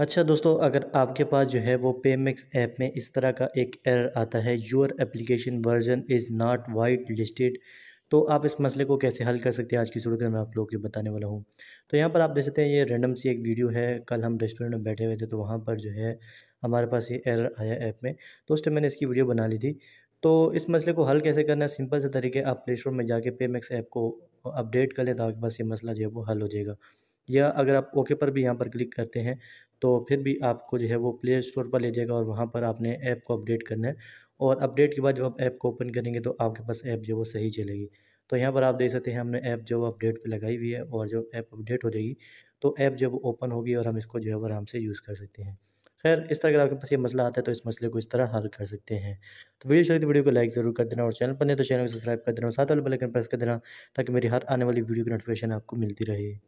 अच्छा दोस्तों अगर आपके पास जो है वो पेमेक्स ऐप में इस तरह का एक एरर आता है your application version is not whitelisted तो आप इस मसले को कैसे हल कर सकते हैं आज की वीडियो में मैं आप लोगों को बताने वाला हूँ तो यहाँ पर आप देख सकते हैं ये रैंडम सी एक वीडियो है कल हम रेस्टोरेंट में बैठे हुए थे तो वहाँ पर जो है हमारे पास ये एरर आया ऐप में तो उस मैंने इसकी वीडियो बना ली थी तो इस मसले को हल कैसे करना है सिंपल से तरीके आप प्ले स्टोर में जाके पेमेक्स ऐप को अपडेट कर लें तो आपके पास ये मसला जो है वो हल हो जाएगा या अगर आप ओके पर भी यहाँ पर क्लिक करते हैं तो फिर भी आपको जो है वो प्ले स्टोर पर ले जाएगा और वहाँ पर आपने ऐप को अपडेट करना है और अपडेट के बाद जब आप ऐप को ओपन करेंगे तो आपके पास ऐप जो है वो सही चलेगी तो यहाँ पर आप देख सकते हैं हमने ऐप जो अपडेट पर लगाई हुई है और जो ऐप अपडेट हो जाएगी तो ऐप जब ओपन होगी और हम इसको जो है वो आराम से यूज़ कर सकते हैं खैर इस तरह अगर आपके पास ये मसला आता है तो इस मसले को इस तरह हल कर सकते हैं तो वीडियो चलिए तो वीडियो को लाइक ज़रूर कर देना और चैनल पर नहीं तो चैनल को सब्सक्राइब कर देना और साथ वाले बेल आइकन प्रेस कर देना ताकि मेरी हर आने वाली वीडियो की नोटिफिकेशन आपको मिलती रहे